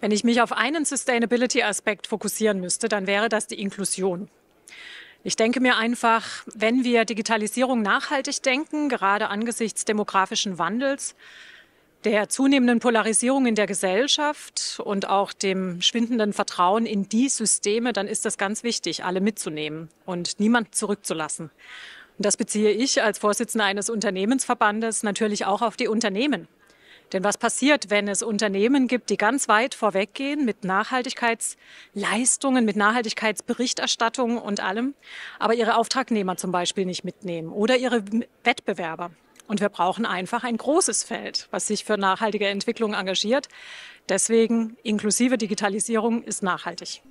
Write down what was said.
Wenn ich mich auf einen Sustainability-Aspekt fokussieren müsste, dann wäre das die Inklusion. Ich denke mir einfach, wenn wir Digitalisierung nachhaltig denken, gerade angesichts demografischen Wandels, der zunehmenden Polarisierung in der Gesellschaft und auch dem schwindenden Vertrauen in die Systeme, dann ist das ganz wichtig, alle mitzunehmen und niemand zurückzulassen. Und das beziehe ich als Vorsitzender eines Unternehmensverbandes natürlich auch auf die Unternehmen. Denn was passiert, wenn es Unternehmen gibt, die ganz weit vorweggehen mit Nachhaltigkeitsleistungen, mit Nachhaltigkeitsberichterstattung und allem, aber ihre Auftragnehmer zum Beispiel nicht mitnehmen oder ihre Wettbewerber? Und wir brauchen einfach ein großes Feld, was sich für nachhaltige Entwicklung engagiert. Deswegen inklusive Digitalisierung ist nachhaltig.